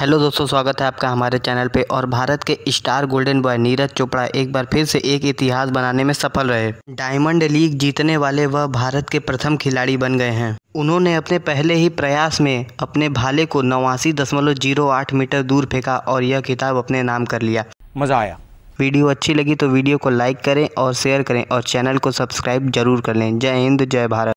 hello दोस्तों स्वागत है आपका हमारे चैनल पे और भारत के star golden boy Neeraj Chopra एक बार फिर से एक इतिहास बनाने में सफल रहे डायमंड लीग जीतने वाले वह वा भारत के प्रथम खिलाड़ी बन गए हैं उन्होंने अपने पहले ही प्रयास में अपने भाले को नवासी दशमलव जीरो आठ मीटर दूर फेंका और यह किताब अपने नाम कर लिया मज़ा आया वीडियो अच्छी लगी तो वीडियो को लाइक करें और शेयर करें और चैनल को सब्सक्राइब जरूर कर लें जय हिंद जय भारत